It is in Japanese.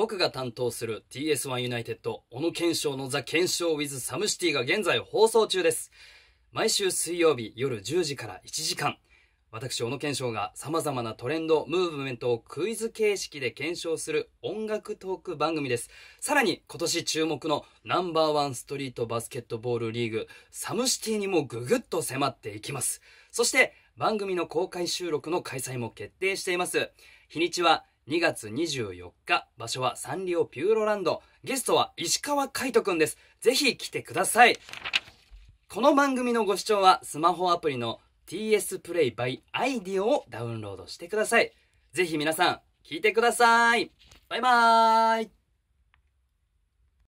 僕が担当する TS1 ユナイテッド、小野賢章のザ・賢章 with サムシティが現在放送中です。毎週水曜日夜10時から1時間、私、小野賢章が様々なトレンド、ムーブメントをクイズ形式で検証する音楽トーク番組です。さらに、今年注目のナンバーワンストリートバスケットボールリーグ、サムシティにもぐぐっと迫っていきます。そして、番組の公開収録の開催も決定しています。日にちは2月24日、場所はサンリオピューロランド。ゲストは石川海人くんです。ぜひ来てください。この番組のご視聴はスマホアプリの TS プレイ by イディオをダウンロードしてください。ぜひ皆さん、聞いてください。バイバーイ。